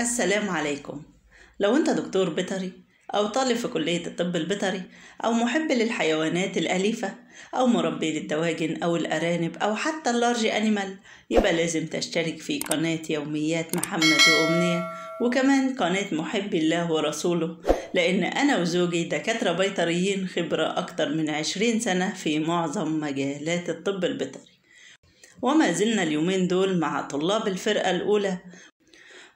السلام عليكم لو انت دكتور بيطري او طالب في كلية الطب البيطري او محب للحيوانات الاليفة او مربي للدواجن او الارانب او حتى اللارج انيمال يبقى لازم تشترك في قناة يوميات محمد وامنية وكمان قناة محب الله ورسوله لأن أنا وزوجي دكاترة بيطريين خبرة أكتر من عشرين سنة في معظم مجالات الطب البيطري وما زلنا اليومين دول مع طلاب الفرقة الأولى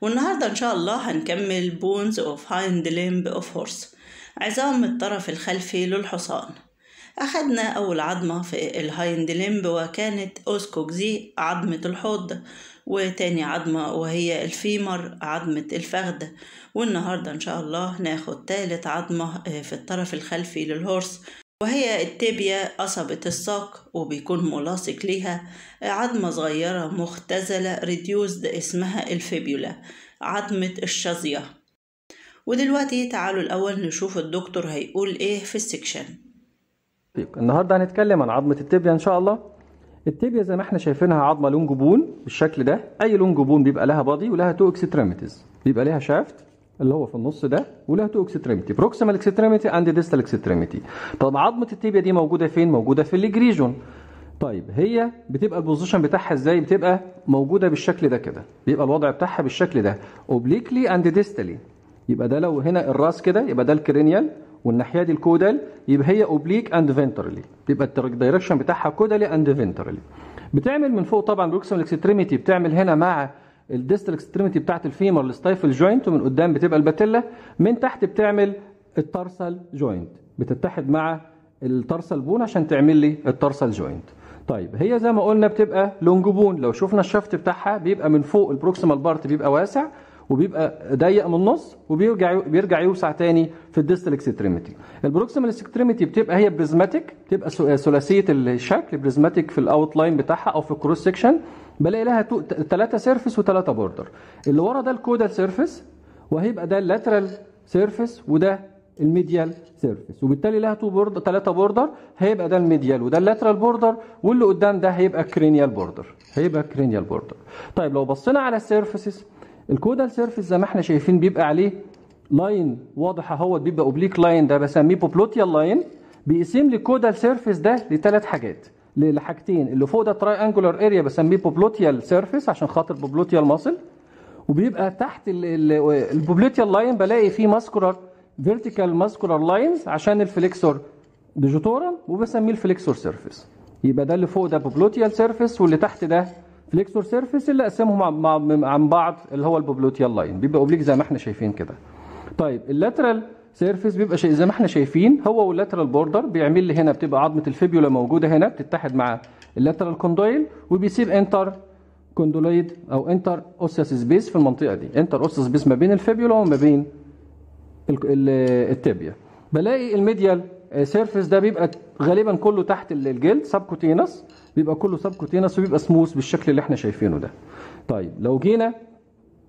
والنهاردة إن شاء الله هنكمل بونز أوف هايند ليمب أوف هورس عظام الطرف الخلفي للحصان أخدنا أول عظمة في الهايند ليمب وكانت أوسكوكزي عظمة الحوض وتاني عظمة وهي الفيمر عظمة الفخذ والنهاردة إن شاء الله ناخد تالت عظمة آه، في الطرف الخلفي للهورس وهي التبية قصبة الساق وبيكون ملاصق ليها عظمة صغيرة مختزلة ريديوزد اسمها الفيبيولا عظمة الشظية ودلوقتي تعالوا الأول نشوف الدكتور هيقول إيه في السكشن طيب، النهاردة هنتكلم عن عظمة التبية إن شاء الله التبية زي ما احنا شايفينها عظمة لون جبون بالشكل ده أي لون جبون بيبقى لها بادي ولها تو اكستريميتيز بيبقى لها شافت اللي هو في النص ده وله تو اكستريميتي بروكسيمال اكستريميتي اند ديستال اكستريميتي طب عظمه التيبيا دي موجوده فين موجوده في الليجريجون طيب هي بتبقى البوزيشن بتاعها ازاي بتبقى موجوده بالشكل ده كده بيبقى الوضع بتاعها بالشكل ده اوبليكلي اند ديستالي يبقى ده لو هنا الراس كده يبقى ده الكرينيال والناحيه دي الكودال يبقى هي اوبليك اند فينترلي بيبقى الدايركشن بتاعها كودالي اند فينترلي بتعمل من فوق طبعا بروكسيمال اكستريميتي بتعمل هنا مع الديستال اكستريميتي بتاعت الفيمر الستايفل جوينت ومن قدام بتبقى الباتيلا من تحت بتعمل الترسل جوينت بتتحد مع الترسل بون عشان تعمل لي الترسل جوينت طيب هي زي ما قلنا بتبقى لونج بون لو شفنا الشفت بتاعها بيبقى من فوق البروكسيمال بارت بيبقى واسع وبيبقى ضيق من النص وبيرجع بيرجع يوسع تاني في الديستال اكستريميتي البروكسيمال اكستريميتي بتبقى هي بريزماتيك بتبقى ثلاثيه الشكل بريزماتيك في الاوت لاين بتاعها او في الكروس سكشن بلاقي لها ثلاثة سيرفيس وثلاثة بوردر اللي ورا ده الكودال سيرفيس وهيبقى ده اللاترال سيرفيس وده الميديال سيرفيس وبالتالي لها تو بوردر ثلاثة بوردر هيبقى ده الميديال وده اللاترال بوردر واللي قدام ده هيبقى كرينيال بوردر هيبقى كرينيال بوردر طيب لو بصينا على السيرفيسز الكودال سيرفيس زي ما احنا شايفين بيبقى عليه لاين واضح اهوت بيبقى اوبليك لاين ده بسميه بوبلوتيال لاين بيقسم لي كودال سيرفيس ده لثلاث حاجات لحاجتين اللي فوق ده تراينجولار اريا بسميه بوبلوتيال سيرفيس عشان خاطر بوبلوتيال ماسل وبيبقى تحت البوبلوتيال لاين بلاقي فيه ماسكولار فيرتيكال ماسكولار لاينز عشان الفليكسور ديجيتورا وبسميه الفليكسور سيرفيس يبقى ده اللي فوق ده بوبلوتيال سيرفيس واللي تحت ده فليكسور سيرفيس اللي اقسمهم عن بعض اللي هو البوبلوتيال لاين بيبقى اوبليك زي ما احنا شايفين كده طيب اللاترال سيرفيس بيبقى شيء زي ما احنا شايفين هو واللاترال بوردر بيعمل لي هنا بتبقى عظمه الفيبيولا موجوده هنا بتتحد مع اللاترال كوندويل وبيسيب انتر كوندوليد او انتر اوسيس سبيس في المنطقه دي انتر اوسيس سبيس ما بين الفيبيولا وما بين التيبيا بلاقي الميديال سيرفيس ده بيبقى غالبا كله تحت الجلد سبكوتينس بيبقى كله سبكوتينس وبيبقى سموث بالشكل اللي احنا شايفينه ده طيب لو جينا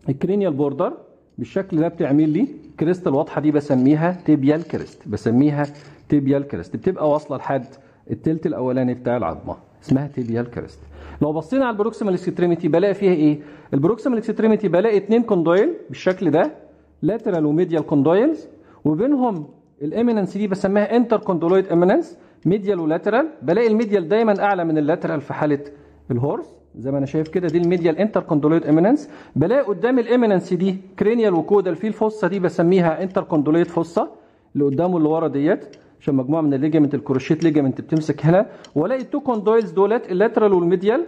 الكرينيال بوردر بالشكل ده بتعمل لي كريست الواضحه دي بسميها تيبيال كريست بسميها تيبيال كريست بتبقى واصله لحد التلت الاولاني بتاع العظمه اسمها تيبيال كريست لو بصينا على البروكسيمال اكستريميتي بلاقي فيها ايه البروكسيمال اكستريميتي بلاقي اتنين كوندويل بالشكل ده لاترال وميديال كوندويلز وبينهم الاميننس دي بسميها انتر كوندولويد اميننس ميديال ولاترال بلاقي الميديال دايما اعلى من اللاترال في حاله الهورس زي ما انا شايف كده دي الميديال انتر كوندوليت اميننس بلاقي قدام الاميننس دي كرينيال وكودال في الفصه دي بسميها انتر كوندوليت فصه اللي قدامه اللي ورا ديت عشان مجموعه من الليجمنت الكروشيت ليجمنت بتمسك هنا والاقي التو كوندويلز دولت اللاترال والميديال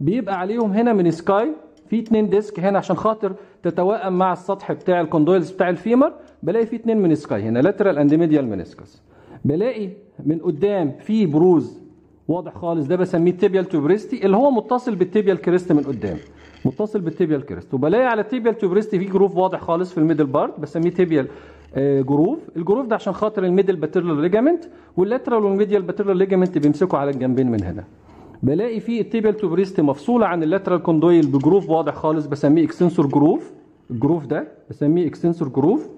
بيبقى عليهم هنا من سكاي في اتنين ديسك هنا عشان خاطر تتوائم مع السطح بتاع الكوندويلز بتاع الفيمر بلاقي في اتنين سكاي هنا لاترال اند ميديال منسكس بلاقي من قدام في بروز واضح خالص ده بسميه تيبيال توبريستي اللي هو متصل بالتيبيال كريست من قدام متصل بالتيبيال كريست وبلاقي على التيبيال توبريستي في جروف واضح خالص في الميدل بارت بسميه تيبيال آه، جروف الجروف ده عشان خاطر الميدل باترلر ليجامنت واللاترال والميديال باتيرلال ليجامنت بيمسكوا على الجنبين من هنا بلاقي في التيبيال توبريستي مفصوله عن اللاترال كوندويل بجروف واضح خالص بسميه اكستنسور جروف الجروف ده بسميه اكستنسور جروف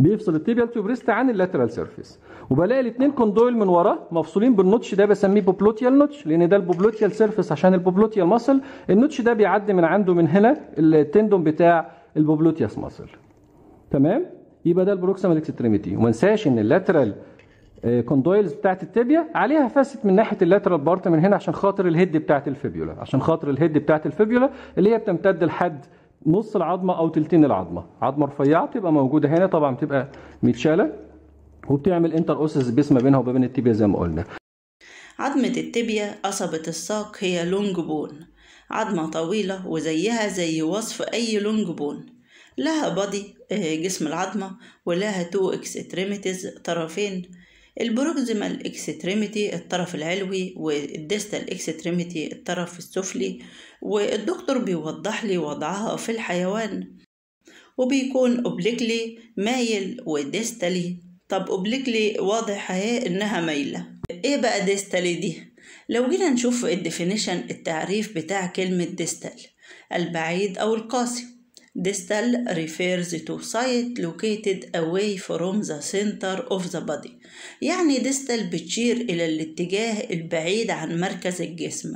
بيفصل التيبيال توبريستي عن اللاترال سيرفيس وبلاقي الاثنين كوندويل من وراه مفصولين بالنوتش ده بسميه بوبلوتيال نوتش لان ده البوبلوتيال سيرفيس عشان البوبلوتيال ماسل النوتش ده بيعدي من عنده من هنا التندون بتاع البوبلوتياس ماسل تمام يبقى ده البروكسيمال اكستريميتي وما انساش ان اللاترال كوندويلز آه، بتاعت التيبيا عليها فاست من ناحيه اللاترال بارت من هنا عشان خاطر الهيد بتاعت الفيبيولا عشان خاطر الهيد بتاعت الفيبيولا اللي هي بتمتد لحد نص العظمه او تلتين العظمه عظمه رفيعه تبقى موجوده هنا طبعا بتبقى متشاله وبتعمل انتر اوسس بيس ما بينها وبين التيبيا زي ما قلنا عظمة التيبيا قصبة الساق هي لونج بون عظمة طويلة وزيها زي وصف أي لونج بون لها بادي آه، جسم العظمة ولها تو اكستريميتيز طرفين البروكسيمال اكستريميتي الطرف العلوي والديستال اكستريميتي الطرف السفلي والدكتور بيوضح لي وضعها في الحيوان وبيكون اوبليكلي مايل وديستالي طب اوبليكلي واضح اهي انها مايله ايه بقى ديستالي دي لو جينا نشوف الديفينيشن التعريف بتاع كلمة ديستال البعيد أو القاسي ديستال refers to site located away from the center of the body يعني ديستال بتشير إلى الاتجاه البعيد عن مركز الجسم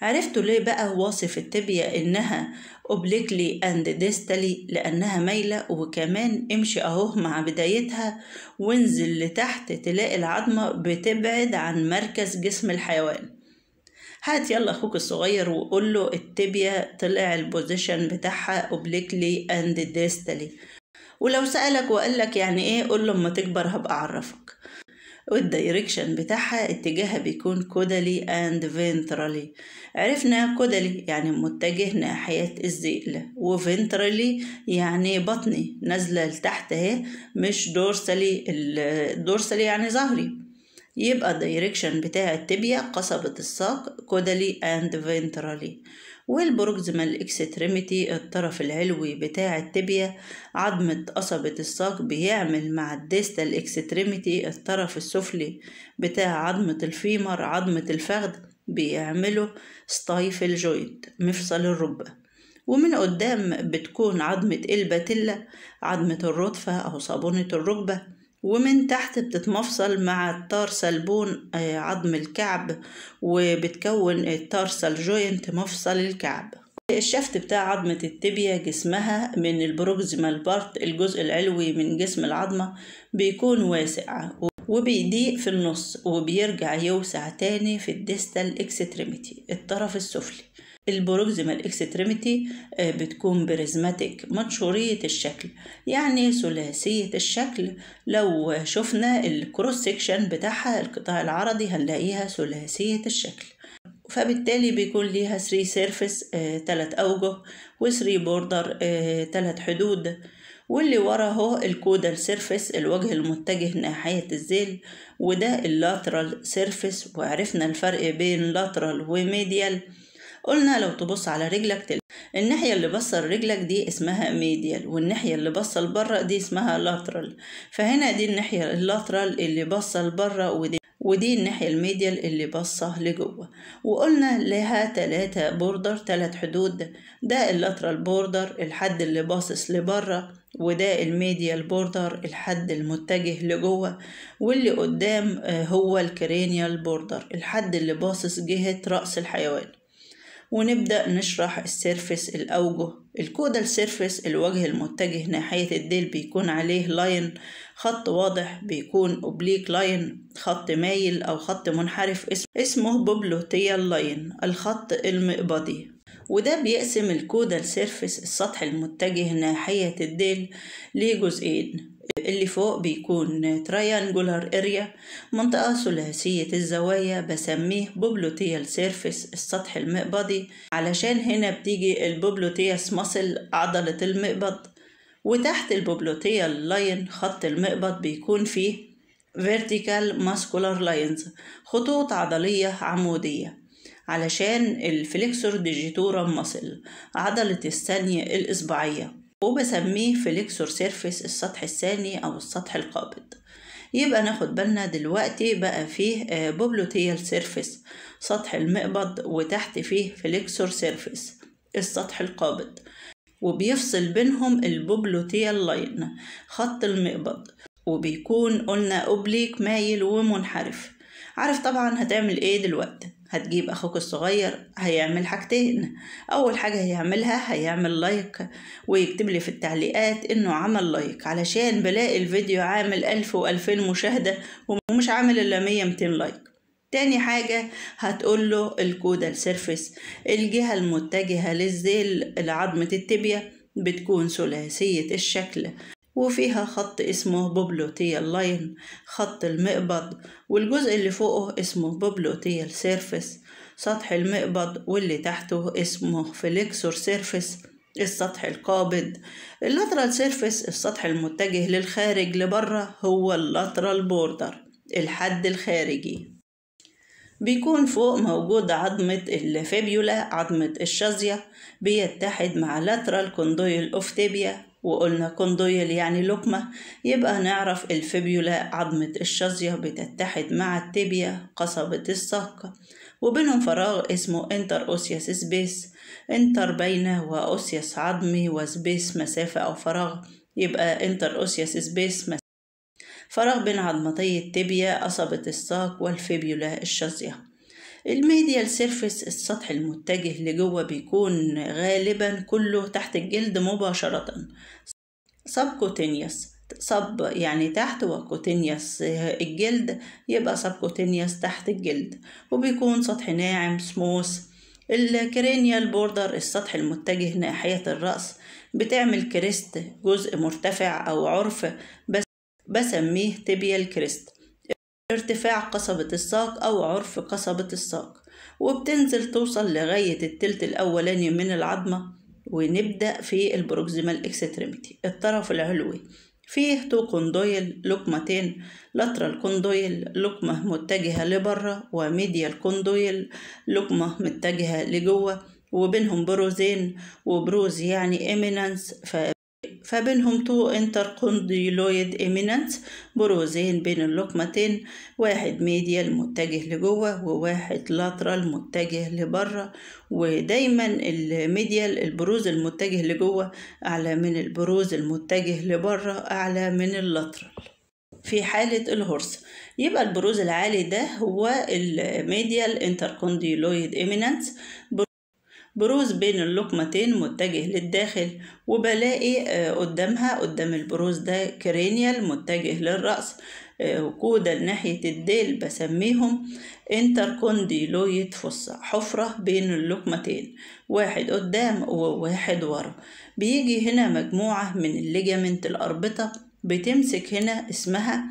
عرفتوا ليه بقى وصف التبية إنها obliquely and distally لأنها مايلة وكمان امشي أهو مع بدايتها وانزل لتحت تلاقي العظمة بتبعد عن مركز جسم الحيوان هات يلا أخوك الصغير وقول له التبيا طلع البوزيشن بتاعها obliquely and distally ولو سألك وقال لك يعني إيه قول له أما تكبر هبقى أعرفك والدايركشن بتاعها اتجاهها بيكون كودالي اند فينترالي عرفنا كودالي يعني متجه ناحية الزيل وفينترالي يعني بطني نازلة لتحت اهي مش دورسالي الدورسالي يعني ظهري يبقى الدايركشن بتاع التبيا قصبة الساق كودالي اند فينترالي والبروكزيمال اكستريميتي الطرف العلوي بتاع التبية عظمة قصبة الساق بيعمل مع الديستال اكستريميتي الطرف السفلي بتاع عظمة الفيمر عظمة الفخذ بيعملوا ستايفل جوينت مفصل الركبة ومن قدام بتكون عظمة الباتيلا عظمة الرطفة أو صابونة الركبة ومن تحت بتتمفصل مع التارسل بون آه، عظم الكعب وبتكون التارسل جوينت مفصل الكعب الشفت بتاع عظمة التبيا جسمها من البروكزيمال بارت الجزء العلوي من جسم العظمة بيكون واسع وبيضيق في النص وبيرجع يوسع تاني في الديستال اكستريميتي الطرف السفلي البروكزيمال اكستريميتي آه، بتكون بريزماتيك ماتشورية الشكل يعني ثلاثية الشكل لو شفنا الكروس سيكشن بتاعها القطاع العرضي هنلاقيها ثلاثية الشكل فبالتالي بيكون ليها 3 سيرفيس آه، تلات أوجه و3 بوردر آه، تلات حدود واللي ورا هو الكودال سيرفس الوجه المتجه ناحية الزيل وده اللاترال سيرفس وعرفنا الفرق بين لاترال وميديال قلنا لو تبص على رجلك تل... الناحية اللي بصل رجلك دي اسمها ميديال والناحية اللي بصل لبره دي اسمها لاترال فهنا دي الناحية اللاترال اللي بصل لبره ودي ودي الناحية الميديال اللي باصة لجوه وقلنا لها تلاتة بوردر تلات حدود ده اللاترال بوردر الحد اللي باصص لبره وده الميديال بوردر الحد المتجه لجوه واللي قدام آه، هو الكرينيال بوردر الحد اللي باصص جهة رأس الحيوان ونبدأ نشرح السيرفس الأوجه الكودال السيرفس الوجه المتجه ناحية الديل بيكون عليه لاين خط واضح بيكون أوبليك لاين خط مايل أو خط منحرف اسمه بوبلوتيال لاين الخط المقبضي وده بيقسم الكودال السيرفس السطح المتجه ناحية الديل لجزئين اللي فوق بيكون triangular area منطقة ثلاثية الزوايا بسميه بوبلوتيال سيرفيس السطح المقبضي علشان هنا بتيجي البوبلوتياس ماسل عضلة المقبض وتحت البوبلوتيال لاين خط المقبض بيكون فيه vertical muscular lines خطوط عضلية عمودية علشان الفليكسور ديجيتورا ماسل عضلة الثانية الإصبعية وبسميه فليكسور سيرفيس السطح الثاني أو السطح القابض يبقى ناخد بالنا دلوقتي بقى فيه بوبلوتيال آه، سيرفيس سطح المقبض وتحت فيه فليكسور سيرفيس السطح القابض وبيفصل بينهم البوبلوتيال لاين خط المقبض وبيكون قلنا اوبليك مايل ومنحرف عارف طبعا هتعمل ايه دلوقتي هتجيب اخوك الصغير هيعمل حاجتين اول حاجه هيعملها هيعمل لايك ويكتب لي في التعليقات انه عمل لايك علشان بلاقي الفيديو عامل الف والفين مشاهده ومش عامل الا مية ميتين لايك تاني حاجة هتقول له الكودا السيرفس الجهة المتجهة للذيل لعظمة التبية بتكون ثلاثية الشكل وفيها خط اسمه بوبلوتيال لاين خط المقبض والجزء اللي فوقه اسمه بوبلوتيال سيرفس سطح المقبض واللي تحته اسمه فليكسور سيرفس السطح القابض اللاترال سيرفس السطح المتجه للخارج لبره هو اللاترال بوردر الحد الخارجي بيكون فوق موجود عظمة الفيبيولا عظمة الشظية بيتحد مع لاترال كوندويل اوف تيبيا وقلنا كوندويل يعني لقمة يبقى نعرف الفيبيولا عظمة الشظية بتتحد مع التيبيا قصبة الساقة وبينهم فراغ اسمه انتر أوسياس سبيس انتر بينه وأوسياس عظمي وسبيس مسافة أو فراغ يبقى انتر أوسياس سبيس مسافة فراغ بين عظمتي التيبيا قصبة الساق والفيبيولا الشظية الميديال سيرفيس السطح المتجه لجوه بيكون غالبا كله تحت الجلد مباشرة كوتينيوس سب يعني تحت وكوتينيوس الجلد يبقى كوتينيوس تحت الجلد وبيكون سطح ناعم سموس الكرينيال بوردر السطح المتجه ناحية الرأس بتعمل كريست جزء مرتفع أو عرف بس بسميه تبيال كريست ارتفاع قصبة الساق أو عرف قصبة الساق وبتنزل توصل لغاية التلت الأولاني من العظمة ونبدأ في البروكزيمال اكستريميتي الطرف العلوي فيه تو كوندويل لقمتين لاترال كوندويل لقمة متجهة لبره وميديال كوندويل لقمة متجهة لجوه وبينهم بروزين وبروز يعني إمينانس فبينهم تو انتر كونديلويد إيمينانس بروزين بين اللقمتين واحد ميديال متجه لجوه وواحد لاترال متجه لبره ودايما الميديال البروز المتجه لجوه أعلى من البروز المتجه لبره أعلى من اللاترال في حالة الهرس يبقى البروز العالي ده هو الميديال انتركونديلويد ايمينانس بروز بين اللقمتين متجه للداخل وبلاقي آه، قدامها قدام البروز ده كرينيال متجه للرأس آه، وكودا ناحية الديل بسميهم انتركونديلويد فصة حفرة بين اللقمتين واحد قدام وواحد ورا بيجي هنا مجموعة من الليجامنت الأربطة بتمسك هنا اسمها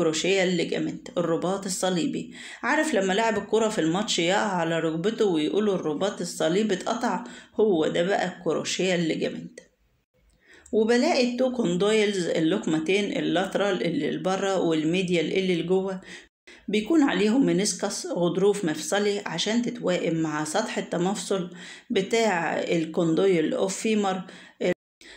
كروشيه الليجامنت الرباط الصليبي عارف لما لاعب الكرة في الماتش يقع على ركبته ويقولوا الرباط الصليبي اتقطع هو ده بقى الكروشيه الليجامنت وبلاقي التو كوندويلز اللقمتين اللاترال اللي البرة والميديال اللي الجوة بيكون عليهم منسكس غضروف مفصلي عشان تتوائم مع سطح التمفصل بتاع الكوندويل اوف فيمر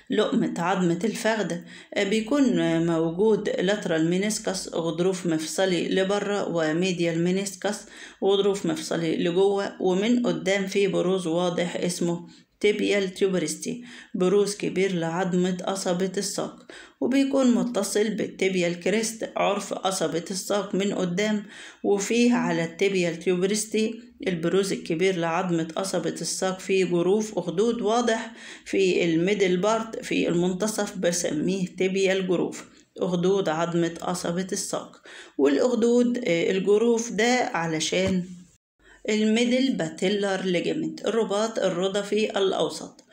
لقمة عظمة الفخد آه، بيكون موجود لاترال مينيسكس غضروف مفصلي لبره وميديال مينيسكس غضروف مفصلي لجوه ومن قدام في بروز واضح اسمه تيبيال تيوبرستي بروز كبير لعظمة قصبة الساق وبيكون متصل بالتيبيال كريست عرف قصبة الساق من قدام وفيه على التيبيال تيوبرستي البروز الكبير لعظمة قصبة الساق فيه جروف أخدود واضح في الميدل بارت في المنتصف بسميه تيبيال جروف أخدود عظمة قصبة الساق والأخدود آه، الجروف ده علشان الميدل باتيلر ليجامنت الرباط الرضفي الأوسط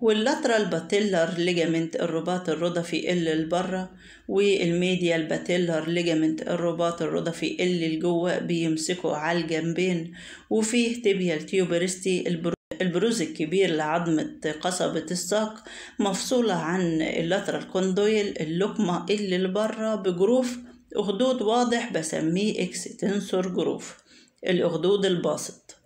واللاترال باتيلر ليجامنت الرباط الرضفي اللي لبره والميديال باتيلر ليجامنت الرباط الرضفي اللي لجوه بيمسكوا على الجنبين وفيه تيبيال تيوبرستي البروز الكبير لعظمة قصبة الساق مفصولة عن اللاترال كوندويل اللقمة اللي لبره بجروف وخدود واضح بسميه اكستنسور جروف الأخدود الباسط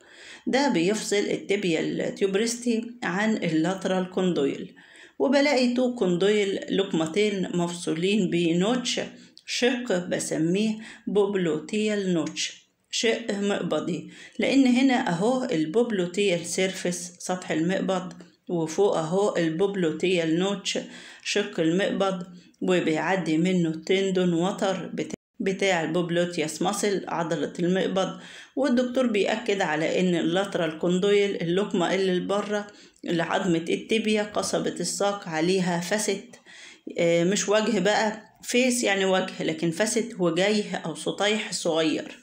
ده بيفصل التبيا التيوبريستي عن اللاترال كوندويل وبلاقي تو كوندويل لقمتين مفصولين بنوتش شق بسميه بوبلوتيال نوتش شق مقبضي لأن هنا أهو البوبلوتيال سيرفس سطح المقبض وفوق أهو البوبلوتيال نوتش شق المقبض وبيعدي منه التندون وتر بتاع بتاع البوبلوتياس ماسل عضلة المقبض والدكتور بيأكد على إن اللاترال كوندويل اللقمة اللي لبره لعظمة التبية قصبة الساق عليها فست آه، مش وجه بقى فيس يعني وجه لكن فست وجيه أو سطيح صغير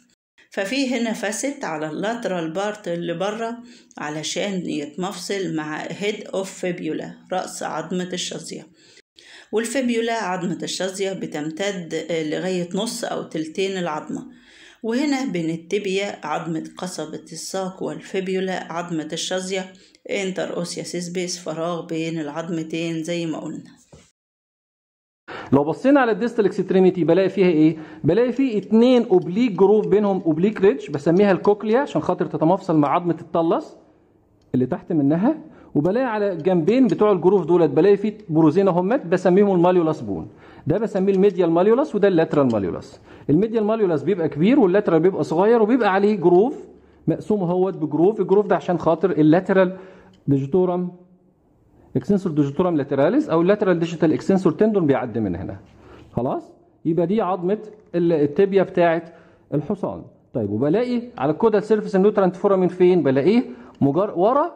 ففي هنا فست على اللاترال بارت اللي بره علشان يتمفصل مع هيد اوف فيبيولا رأس عظمة الشظية والفيبيولا عظمة الشظية بتمتد لغاية نص أو تلتين العظمة وهنا بين التبية عظمة قصبة الساق والفيبيولا عظمة الشظية انتر اوسيا سيسبيس فراغ بين العظمتين زي ما قلنا لو بصينا على الديستال اكستريميتي بلاقي فيها ايه؟ بلاقي فيه اتنين اوبليك جروف بينهم اوبليك ريدج بسميها الكوكليا عشان خاطر تتمفصل مع عظمه الطلس اللي تحت منها وبلاقي على الجنبين بتوع الجروف دولت بلاقي في بروزين اهمات بسميهم الماليولاس بون ده بسميه الميديال الماليولاس وده اللاترال ماليولاس الميديال الماليولاس بيبقى كبير واللاترال بيبقى صغير وبيبقى عليه جروف مقسوم اهوت بجروف الجروف ده عشان خاطر اللاترال ديجيتورم اكسنسور ديجيتورم لاتراليس او اللاترال ديجيتال اكسنسور تندون بيعدي من هنا خلاص يبقى دي عظمه التيبيا بتاعه الحصان طيب وبلاقي على الكودال سيرفيس النوترانت فورامين فين بلاقيه مجر ورا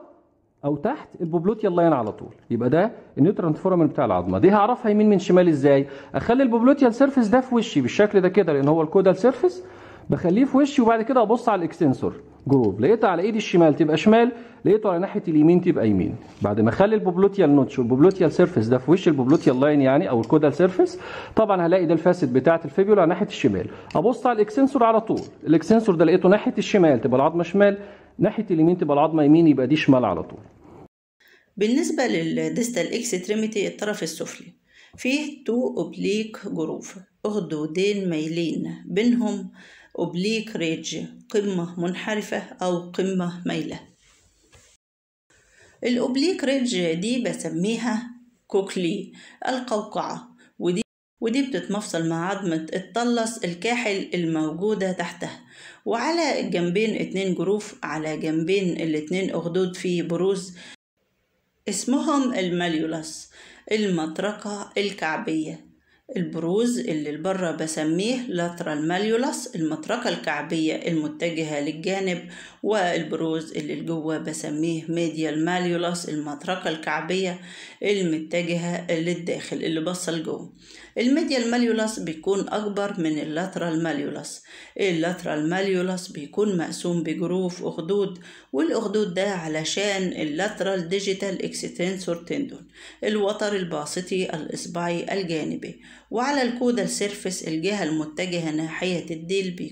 او تحت البوبلوتيا لاين على طول يبقى ده النيوترال فورامين بتاع العظمه دي هعرفها يمين من شمال ازاي اخلي البوبلوتيا سيرفيس ده في وشي بالشكل ده كده لان هو الكودال سيرفيس بخليه في وشي وبعد كده ابص على الاكستنسور جروب لقيته على ايدي الشمال تبقى شمال لقيته على ناحيه اليمين تبقى يمين بعد ما اخلي البوبلوتيا النوتش والبوبلوتيا سيرفيس ده في وش البوبلوتيا لاين يعني او الكودال سيرفيس طبعا هلاقي ده الفاسد بتاعه الفيبيولا ناحيه الشمال ابص على الاكسنسور على طول الاكسنسور ده لقيته ناحيه الشمال تبقى العظمه شمال ناحيه اليمين تبقى العظمه يمين يبقى دي شمال على طول بالنسبه للديستال اكستريميتي الطرف السفلي فيه تو اوبليك جروف اخدودين مايلين بينهم اوبليك ريدج قمة منحرفة أو قمة مايلة الأوبليك ريدج دي بسميها كوكلي القوقعة ودي ودي بتتمفصل مع عظمة الطلس الكاحل الموجودة تحتها وعلى الجنبين اتنين جروف على جنبين الاتنين أخدود في بروز اسمهم الماليولاس المطرقة الكعبية البروز اللي بره بسميه لاترال ماليولاس المطرقة الكعبية المتجهة للجانب والبروز اللي جوه بسميه ميديال ماليولاس المطرقة الكعبية المتجهة للداخل اللي باصة لجوه الميديال ماليولاس بيكون أكبر من اللاترال ماليولاس اللاترال ماليولاس بيكون مقسوم بجروف أخدود والأخدود ده علشان اللاترال ديجيتال اكستنسور تندون الوتر الباسطي الإصبعي الجانبي وعلى الكودال سيرفس الجهة المتجهة ناحية الديل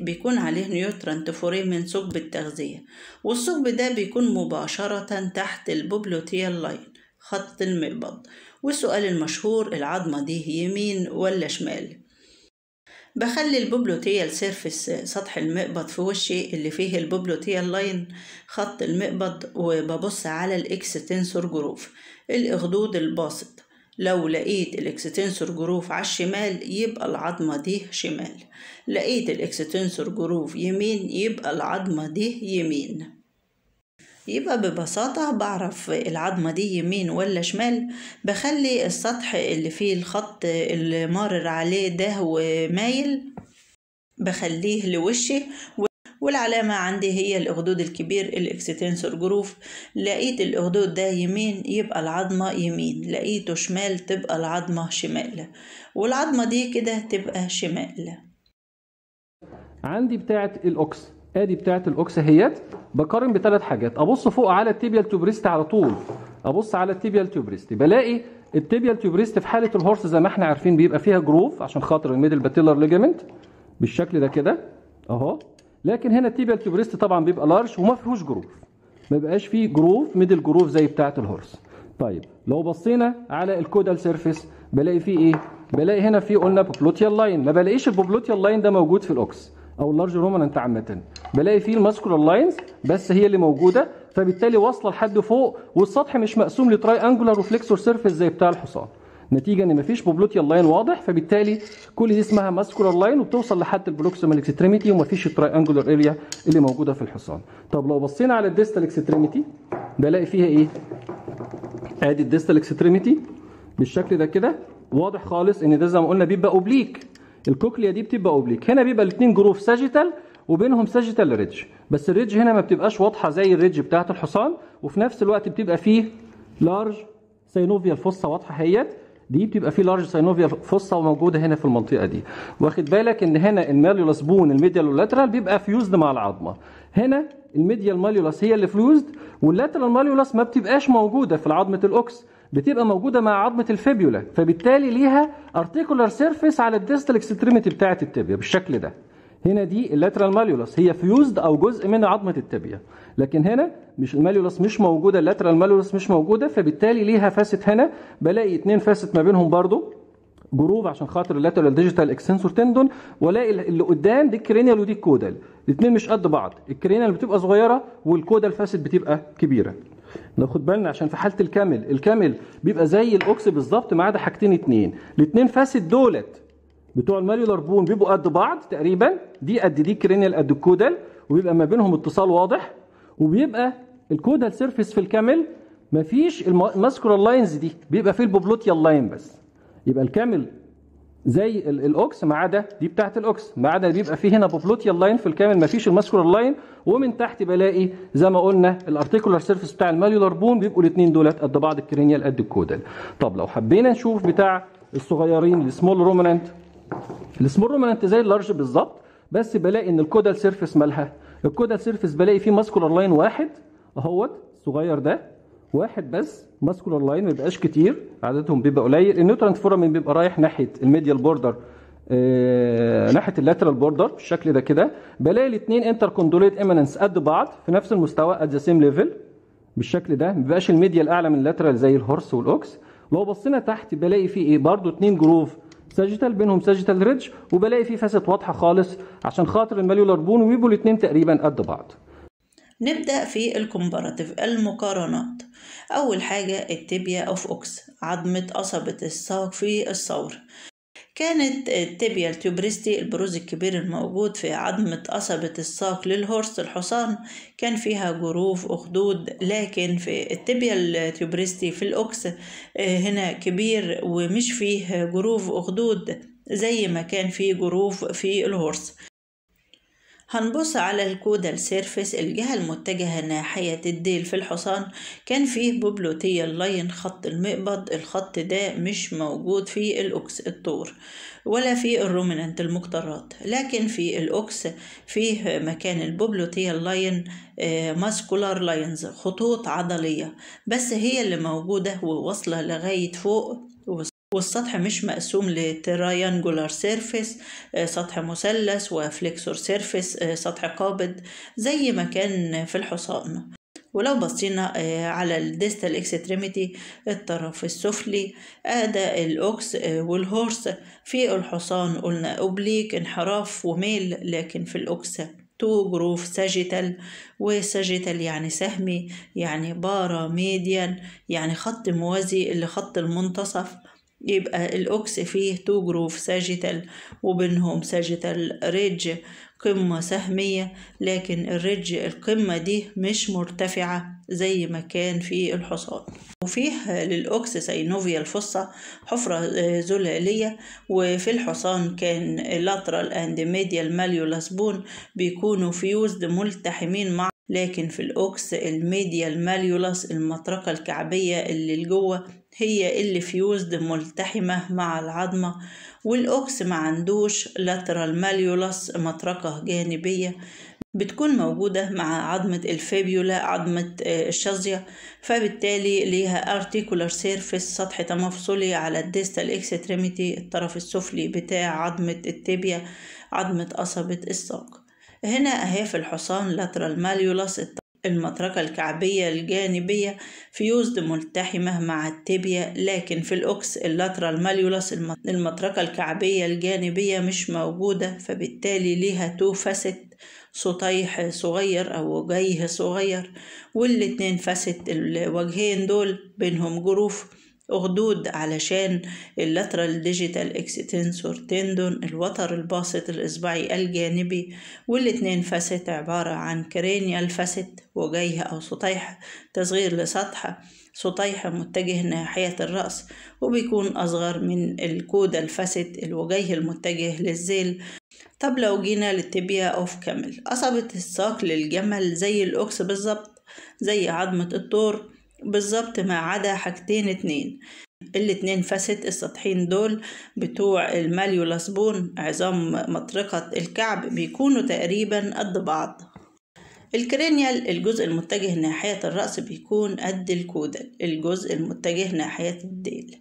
بيكون عليه نيوتران تفوري من ثقب التغذية والثقب ده بيكون مباشرة تحت البوبلوتيال لاين خط المقبض والسؤال المشهور العظمة دي يمين ولا شمال بخلي البوبلوتيال سيرفس سطح المقبض في وشي اللي فيه البوبلوتيال لاين خط المقبض وببص على الاكستنسور جروف الاخدود الباسط لو لقيت الاكستنسور جروف على الشمال يبقى العظمة دي شمال لقيت الاكستنسور جروف يمين يبقى العظمة دي يمين يبقى ببساطة بعرف العظمة دي يمين ولا شمال بخلي السطح اللي فيه الخط اللي مارر عليه ده ومايل بخليه لوشي والعلامة عندي هي الأخدود الكبير الإكستنسور جروف لقيت الأخدود ده يمين يبقى العظمة يمين لقيته شمال تبقى العظمة شمال والعظمة دي كده تبقى شمال عندي بتاعة الأوكس ادي بتاعة الأوكس هيت بقارن بثلاث حاجات ابص فوق على التيبيال تبريست على طول ابص على التيبيال تبريست بلاقي التيبيال تبريست في حاله الهورس زي ما احنا عارفين بيبقى فيها جروف عشان خاطر الميدل باتيلر ليجامنت بالشكل ده كده اهو لكن هنا التيبيال بريست طبعا بيبقى لارج وما فيهوش جروف ما بيبقاش فيه جروف ميدل جروف زي بتاعه الهورس طيب لو بصينا على الكودال سيرفيس بلاقي فيه ايه بلاقي هنا فيه قلنا بوبلوتيال لاين ما بلاقيش البوبلوتيال لاين ده موجود في الاوكس او اللارج رومان انت عامه بلاقي فيه الماسكولار لاينز بس هي اللي موجوده فبالتالي واصله لحد فوق والسطح مش مقسوم لتراي انجولار وفليكسور سيرفيس زي بتاع الحصان نتيجه ان مفيش بوبلوتيان لاين واضح فبالتالي كل دي اسمها ماسكولار لاين وبتوصل لحد البروكسيمال اكستريميتي ومفيش التراينجولار اريا اللي موجوده في الحصان طب لو بصينا على الديستال اكستريميتي بلاقي فيها ايه ادي الديستال اكستريميتي بالشكل ده كده واضح خالص ان ده زي ما قلنا بيبقى اوبليك الكوكليا دي بتبقى اوبليك هنا بيبقى الاثنين جروف ساجيتال وبينهم ساجيتال ريدج بس الريدج هنا ما بتبقاش واضحه زي الريدج بتاعه الحصان وفي نفس الوقت بتبقى فيه لارج سينوفيال فوسا واضحه اهيت دي بتبقى في لارج ساينوفيا فصه وموجوده هنا في المنطقه دي واخد بالك ان هنا الماليولاس بون الميديال واللاترال بيبقى فيوزد مع العظمه هنا الميديال ماليولاس هي اللي فيوزد واللاترال ماليولاس ما بتبقاش موجوده في عظمه الاوكس بتبقى موجوده مع عظمه الفيبيولا فبالتالي ليها ارتيكولار سيرفيس على الديستال اكستريميتي بتاعه التبيه بالشكل ده هنا دي اللاترال ماليولاس هي فيوزد او جزء من عظمه التبيه لكن هنا مش الماليولس مش موجوده اللاترال ماليولس مش موجوده فبالتالي ليها فاسد هنا بلاقي اثنين فاسد ما بينهم برضو جروف عشان خاطر اللاترال ديجيتال اكسنسور تندون والاقي اللي قدام دي الكرينيال ودي الكودال الاثنين مش قد بعض الكرينيال بتبقى صغيره والكودال فاسد بتبقى كبيره ناخد بالنا عشان في حاله الكامل الكامل بيبقى زي الاوكس بالظبط ما عدا حاجتين اثنين الاثنين فاسد دولت بتوع الماليولار بون بيبقوا قد بعض تقريبا دي قد دي كرينيال قد الكودال وبيبقى ما بينهم اتصال واضح وبيبقى الكودال سيرفيس في الكامل مفيش الماسكولار لاينز دي بيبقى فيه البوبلوتيال لاين بس يبقى الكامل زي الاوكس ما عدا دي بتاعه الاوكس ما عدا بيبقى فيه هنا بوبلوتيال لاين في الكامل ما فيش الماسكولار لاين ومن تحت بلاقي زي ما قلنا الارتيكولار سيرفيس بتاع الماليولار بون بيبقوا الاثنين دولت قد بعض الكرينيال قد الكودال طب لو حبينا نشوف بتاع الصغيرين السمول رومننت السمول رومننت زي اللارج بالظبط بس بلاقي ان الكودال سيرفيس مالها الكودا سيرفيس بلاقي فيه ماسكولار لاين واحد اهوت الصغير ده واحد بس ماسكولار لاين ما بيبقاش كتير عددهم بيبقى قليل النيوترانت فورامين بيبقى رايح ناحيه الميديال بوردر آه، ناحيه اللاترال بوردر بالشكل ده كده بلاقي الاثنين انتر كوندوليت ايمننس قد بعض في نفس المستوى ات ذا سيم ليفل بالشكل ده ما بيبقاش الميديال اعلى من اللاترال زي الهورس والاوكس لو بصينا تحت بلاقي فيه ايه برضه اثنين جروف ساجيتال بينهم ساجيتال ريدج وبلاقي في فاسد واضحه خالص عشان خاطر الماليولار بون ويبقوا الاثنين تقريبا قد بعض نبدأ في الكومباراتيف المقارنات أول حاجة التيبيا أوف أوكس عظمة قصبة الساق في الثور كانت التبيا التوبريستي البروز الكبير الموجود في عظمة قصبة الساق للهورس الحصان كان فيها جروف وخدود لكن في التبيا التوبريستي في الأوكس آه، هنا كبير ومش فيه جروف وخدود زي ما كان فيه جروف في الهورس هنبص على الكودال سيرفيس الجهة المتجهة ناحية الديل في الحصان كان فيه بوبلوتية اللاين خط المقبض الخط ده مش موجود في الأكس الطور ولا في الرومننت المقطرات لكن في الأكس فيه مكان البوبلوتية اللاين آه، ماسكولار لاينز خطوط عضلية بس هي اللي موجودة وواصلة لغاية فوق والسطح مش مقسوم لتريانجولار آه، سيرفيس سطح مثلث وفليكسور سيرفيس آه، سطح قابض زي ما كان في الحصان ولو بصينا آه، على الديستال اكستريميتي الطرف السفلي ادى الاوكس والهورس في الحصان قلنا اوبليك انحراف وميل لكن في الاوكس تو جروف ساجيتال وساجيتال يعني سهمي يعني بارا ميديان يعني خط موازي لخط المنتصف يبقى الأوكس فيه تو جروف ساجيتال وبينهم ساجيتال ريدج قمة سهمية لكن الريدج القمة دي مش مرتفعة زي ما كان في الحصان وفيه للأوكس سينوفيا الفصة حفرة آه، زلالية وفي الحصان كان اللاترال اند ميديال ماليولاس بون بيكونوا فيوزد ملتحمين مع لكن في الأوكس الميديال ماليولاس المطرقة الكعبية اللي لجوه هي اللي فيوزد ملتحمة مع العظمة والأوكس ما عندوش لاترال ماليولاس مطرقة جانبية بتكون موجودة مع عظمة الفيبيولا عظمة آه، الشظية فبالتالي ليها ارتيكولار سيرفيس سطح تمفصلي على الديستال اكستريميتي الطرف السفلي بتاع عظمة التيبيا عظمة قصبة الساق هنا أهي في الحصان لاترال ماليولس المطرقة الكعبية الجانبية فيوزد ملتحمة مع التبيا لكن في الأكس اللاترال الماليولاس المطرقة الكعبية الجانبية مش موجودة فبالتالي ليها تو فاسيت سطيح صغير أو وجيه صغير والاتنين فاسيت الوجهين دول بينهم جروف أخدود علشان اللاترال ديجيتال اكستنسور تندون الوتر الباسط الإصبعي الجانبي والاتنين فاسيت عبارة عن كرينيال فاسيت وجيه أو سطيحة تصغير لسطح سطيحة متجه ناحية الرأس وبيكون أصغر من الكود الفاسيت الوجيه المتجه للذيل طب لو جينا للتبيا أوف كامل قصبة الساق للجمل زي الأوكس بالظبط زي عظمة الطور بالظبط ما عدا حاجتين اتنين الاتنين فاسد السطحين دول بتوع الماليولاسبون عظام مطرقة الكعب بيكونوا تقريبا قد بعض الكرينيال الجزء المتجه ناحية الرأس بيكون قد الكودل الجزء المتجه ناحية الديل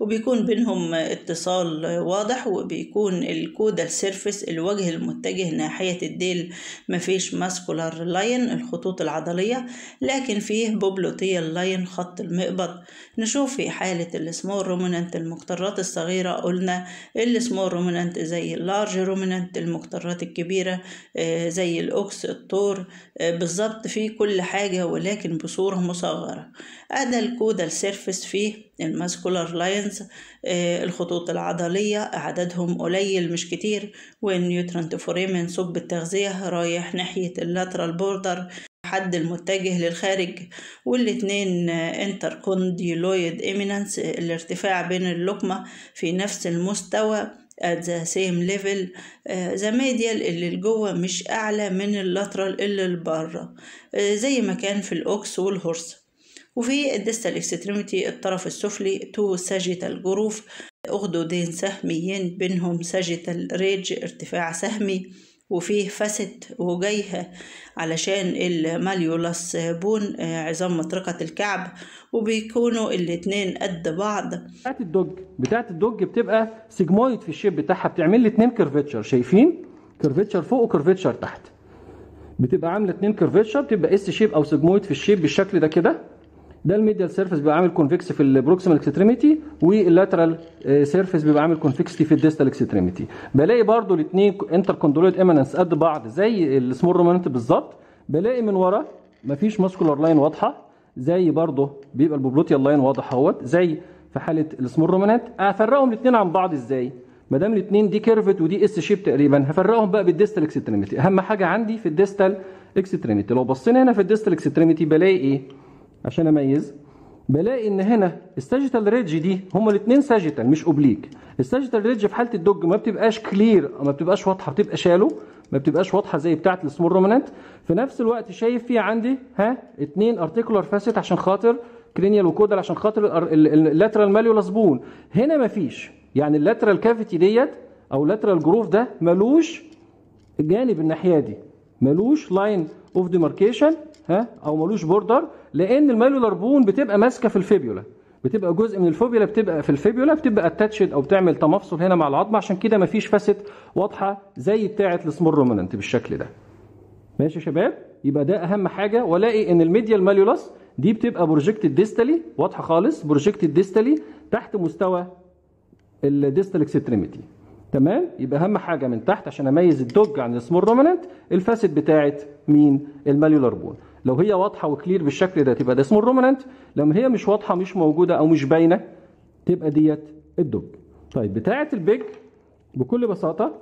وبيكون بينهم اتصال واضح وبيكون الكودا سيرفيس الوجه المتجه ناحية الديل مفيش ماسكولار لاين الخطوط العضلية لكن فيه بوبلوتية لاين خط المقبض نشوف في حالة السمول رومينانت المقطرات الصغيرة قلنا السمول رومينانت زي اللارج رومينانت المقطرات الكبيرة آه، زي الأوكس الطور آه، بالظبط في كل حاجة ولكن بصورة مصغرة أدى الكودال سيرفيس فيه الماسكولار لاينز آه، الخطوط العضلية عددهم قليل مش كتير والنيوترنت فوريمن ثقب التغذية رايح ناحية اللاترال بوردر حد المتجه للخارج والاتنين انتركونديلويد آه، ايمينانس الارتفاع بين اللقمة في نفس المستوى at the same level آه، the medial اللي لجوه مش أعلى من اللاترال اللي لبره زي ما كان في الأوكس والهورس وفي الديستال اكستريميتي الطرف السفلي تو ساجيتال جروف أغدودين سهميين بينهم ساجيتال ريج ارتفاع سهمي وفيه فست وجيهة علشان الماليولاس بون آه، عظام مطرقة الكعب وبيكونوا الاتنين قد بعض بتاعت الدوج بتاعت الدوج بتبقى سيجمويد في الشيب بتاعها بتعمل لي اتنين كيرفيتشر شايفين كيرفيتشر فوق وكيرفيتشر تحت بتبقى عامله اتنين كيرفيتشر بتبقى اس شيب او سيجمويد في الشيب بالشكل ده كده ده الميديال سيرفيس بيبقى عامل كونفكس في البروكسيمال اكستريميتي واللاترال آه، سيرفيس بيبقى عامل كونفكس في الديستال اكستريميتي بلاقي برضو الاثنين انتر كوندولويد امننس قد بعض زي السمول رومانت بالظبط بلاقي من ورا مفيش ماسكولار لاين واضحه زي برضه بيبقى البوبلوتيال لاين واضح اهوت زي في حاله السمول رومانت افرقهم الاثنين عن بعض ازاي؟ ما دام الاثنين دي كيرفت ودي اس شيب تقريبا هفرقهم بقى بالديستال اكستريميتي اهم حاجه عندي في الديستال اكستريميتي لو بصينا هنا في الديستال اكستريميتي بلاقي ايه؟ عشان اميز بلاقي ان هنا الساجيتال ريدج دي هما الاثنين ساجيتال مش اوبليك الساجيتال ريدج في حاله الدوج ما بتبقاش كلير ما بتبقاش واضحه بتبقى شالو ما بتبقاش واضحه زي بتاعه السمول روماننت في نفس الوقت شايف في عندي ها اثنين ارتيكولار فاسيت عشان خاطر كرينيال وكودال عشان خاطر اللاترال ماليولاس بون هنا ما فيش يعني اللاترال كافيتي ديت او اللاترال جروف ده ملوش جانب الناحيه دي ملوش لاين اوف ديماركيشن ها او ملوش بوردر لان المالولار بون بتبقى ماسكه في الفيبيولا بتبقى جزء من الفوبيولا بتبقى في الفيبيولا بتبقى اتاتشد او بتعمل تمفصل هنا مع العظمه عشان كده مفيش فاسد واضحه زي بتاعه السمور رومننت بالشكل ده ماشي يا شباب يبقى ده اهم حاجه والاقي ان الميديال ماليولاس دي بتبقى بروجكتد ديستالي واضحه خالص بروجكتد ديستالي تحت مستوى الديستال اكستريميتي تمام يبقى اهم حاجه من تحت عشان اميز الدوج عن السمور رومننت الفاسد بتاعه مين الماليولار بون لو هي واضحه وكلير بالشكل ده تبقى ده اسمه الرومننت لما هي مش واضحه مش موجوده او مش باينه تبقى ديت الدوج طيب بتاعه البيج بكل بساطه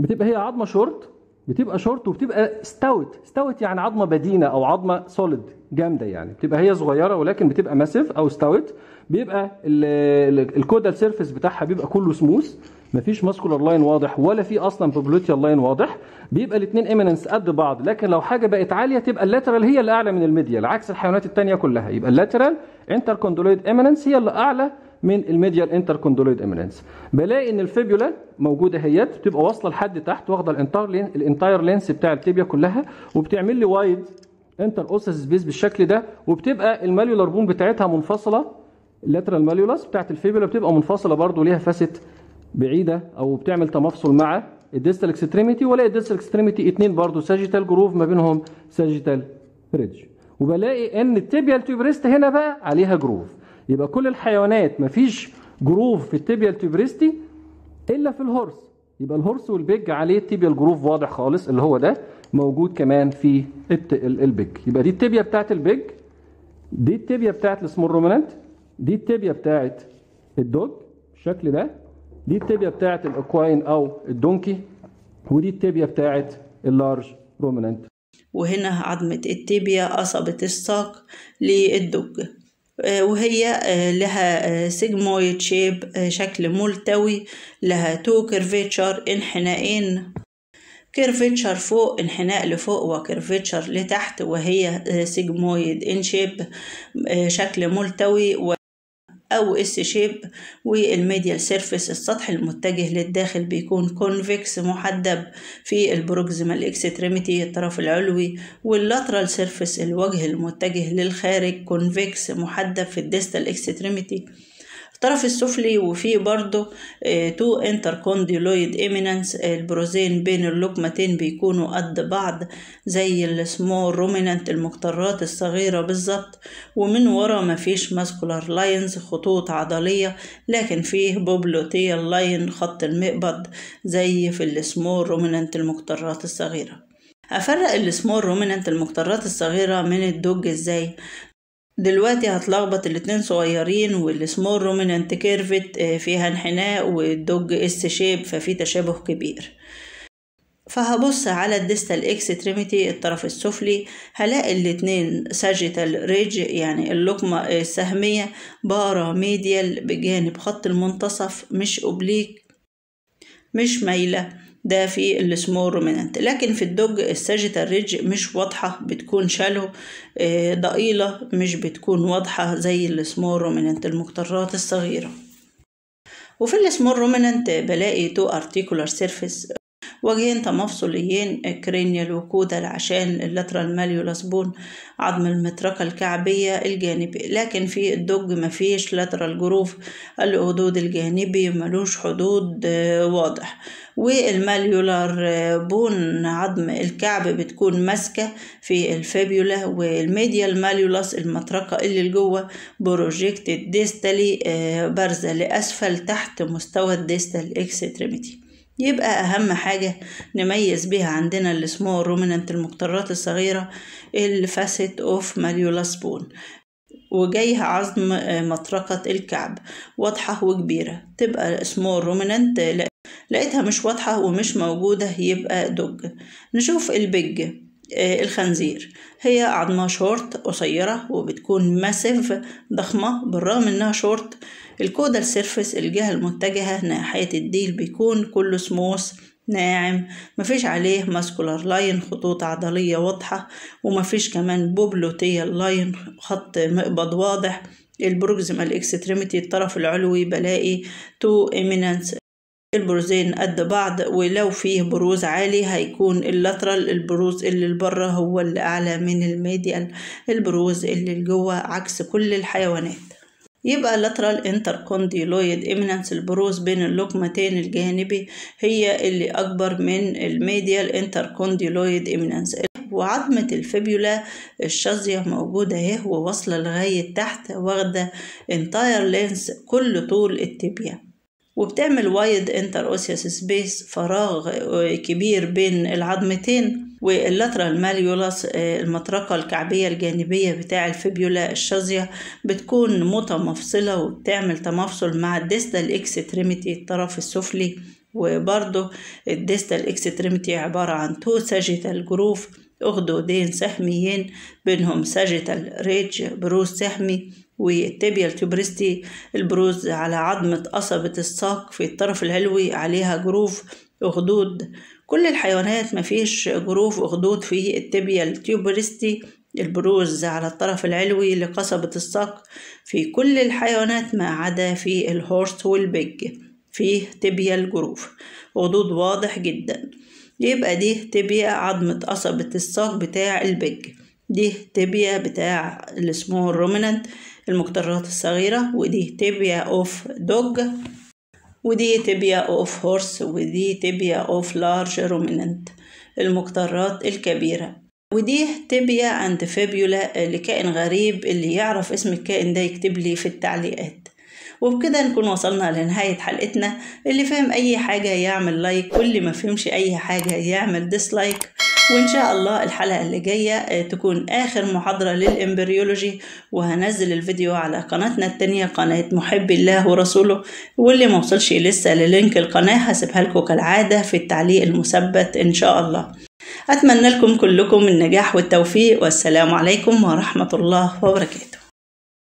بتبقى هي عظمه شورت بتبقى شورت وبتبقى ستاوت ستاوت يعني عظمه بدينه او عظمه سوليد جامده يعني بتبقى هي صغيره ولكن بتبقى ماسيف او ستاوت بيبقى الكودال سيرفيس بتاعها بيبقى كله سموث مفيش ماسكولار لاين واضح ولا في اصلا بوبلوتيا لاين واضح بيبقى الاثنين ايمننس قد بعض لكن لو حاجه بقت عاليه تبقى اللاترال هي اللي اعلى من الميديال عكس الحيوانات الثانيه كلها يبقى اللاترال انتر كوندولويد ايمننس هي اللي اعلى من الميديال انتر كوندولويد ايمننس بلاقي ان الفيبيولا موجوده اهيت بتبقى واصله لحد تحت واخده الانتاير لينس بتاع التيبيا كلها وبتعمل لي وايد انتر اوسس سبيس بالشكل ده وبتبقى الماليولار بون بتاعتها منفصله اللاترال ماليولاس بتاعت الفيبيولا بتبقى منفصله برضو ليها فاسيت بعيده او بتعمل تمفصل مع الديستال اكستريميتي ولاقي الديستال اكستريميتي اثنين برضه ساجيتال جروف ما بينهم ساجيتال ريدج وبلاقي ان التيبيال تيبريست هنا بقى عليها جروف يبقى كل الحيوانات مفيش جروف في التيبيال تيبريستي الا في الهورس يبقى الهورس والبيج عليه التيبيال جروف واضح خالص اللي هو ده موجود كمان في البيج يبقى دي التيبيا بتاعت البيج دي التيبيا بتاعت السمول رومنانت دي التيبيا بتاعت الدوج بالشكل ده دي التيبيا بتاعت الاكواين او الدونكي ودي التيبيا بتاعت اللارج رومننت وهنا عظمة التيبيا قصبة الساق للدج آه، وهي آه، لها آه، سيجمويد شيب شكل ملتوي لها تو كيرفيتشر انحنائين كيرفيتشر فوق انحناء لفوق وكيرفيتشر لتحت وهي سيجمويد ان شيب شكل ملتوي و أو اس شيب والميديال سيرفيس السطح المتجه للداخل بيكون كونفكس محدب في البروكسيمال اكستريميتي الطرف العلوي واللاترال سيرفيس الوجه المتجه للخارج كونفكس محدب في الديستال اكستريميتي الطرف السفلي وفيه برضه آه، تو انتركونديلويد ايمينانس البروزين بين اللقمتين بيكونوا قد بعض زي السمول رومينانت المقطرات الصغيرة بالظبط ومن ورا مفيش ماسكولار لاينز خطوط عضلية لكن فيه بوبلوتيال لاين خط المقبض زي في السمول رومينانت المقطرات الصغيرة أفرق السمول رومينانت المقطرات الصغيرة من الدوج إزاي؟ دلوقتي هتلخبط الاتنين صغيرين والسمول رومينانت كيرفت فيها انحناء والدوج اس شيب ففي تشابه كبير فهبص على الديستال اكستريميتي الطرف السفلي هلاقي الاتنين ساجيتال ريج يعني اللقمة السهمية بارا ميديال بجانب خط المنتصف مش اوبليك مش مايلة ده في السمول رومينانت لكن في الدوج الساجيتال ريدج مش واضحة بتكون شالو آه، ضئيلة مش بتكون واضحة زي السمول رومينانت المقطرات الصغيرة وفي السمول رومينانت بلاقي تو ارتيكولار سيرفيس وجهين تمفصليين كرينيال وكودال عشان اللاترال ماليولاس بون عظم المطرقة الكعبية الجانبي لكن في الدوج مفيش لاترال جروف الأودود الجانبي ملوش حدود آه، واضح والماليولار آه، بون عظم الكعب بتكون ماسكة في الفابيولا والميديال ماليولاس المطرقة اللي لجوه بروجكتد ديستالي آه، بارزة لأسفل تحت مستوى الديستال اكستريميتي يبقى أهم حاجة نميز بيها عندنا اللي اسمه الرومينانت المقطرات الصغيرة الفاسيت اوف ماليولاس بون وجايها عظم آه، مطرقة الكعب واضحة وكبيرة تبقى سمول رومينانت لقيتها مش واضحة ومش موجودة يبقى دوج نشوف البج آه، الخنزير هي عظمة شورت قصيرة وبتكون ماسيف ضخمة بالرغم انها شورت الكودال سيرفس الجهة المتجهة ناحية الديل بيكون كله سموث ناعم مفيش عليه ماسكولار لاين خطوط عضلية واضحة ومفيش كمان بوبلوتيال لاين خط مقبض واضح البروكزيمال اكستريميتي الطرف العلوي بلاقي تو إيمينانس البروزين قد بعض ولو فيه بروز عالي هيكون اللاترال البروز اللي لبره هو اللي أعلى من الميديال البروز اللي الجوه عكس كل الحيوانات يبقى انتر كونديلويد إمينانس البروز بين اللقمتين الجانبي هي اللي أكبر من الميديال intercondyloid إمينانس وعظمة الفيبيولا الشظية موجودة اهي وواصلة لغاية تحت واخدة انتاير لينس كل طول التبيه وبتعمل وايد انتر اوسيوس سبيس فراغ آه، كبير بين العظمتين واللاترال آه، ماليولاس المطرقة الكعبية الجانبية بتاع الفيبيولا الشظية بتكون متمفصلة وبتعمل تمفصل مع الديستال اكستريميتي الطرف السفلي وبرضه الديستال اكستريميتي عبارة عن تو ساجيتال جروف أخدودين سحميين بينهم ساجيتال ريج بروز سحمي والتابيا الكبرستي البروز على عظمة قصبة الساق في الطرف العلوي عليها جروف أخدود كل الحيوانات مفيش جروف أخدود في التابيا الكبرستي البروز على الطرف العلوي لقصبة الساق في كل الحيوانات ما عدا في الهورس والبيج فيه تبيا الجروف غدود واضح جدا يبقى دي تبيا عظمة قصبة الساق بتاع البيج دي تبيا بتاع اللي اسمه الرومينانت المقدارات الصغيرة ودي تيبيا اوف دوج ودي تيبيا اوف هورس ودي تيبيا اوف لارج روميننت المقدارات الكبيرة ودي تيبيا عند فابيولا لكائن غريب اللي يعرف اسم الكائن ده يكتب لي في التعليقات وبكده نكون وصلنا لنهاية حلقتنا اللي فاهم أي حاجة يعمل لايك واللي ما فهمش أي حاجة يعمل ديسلايك وإن شاء الله الحلقة اللي جاية آه، تكون آخر محاضرة للإمبريولوجي وهنزل الفيديو على قناتنا التانية قناة محبي الله ورسوله واللي موصلش لسه للينك القناة هسيبها لكم كالعادة في التعليق المثبت إن شاء الله أتمنى لكم كلكم النجاح والتوفيق والسلام عليكم ورحمة الله وبركاته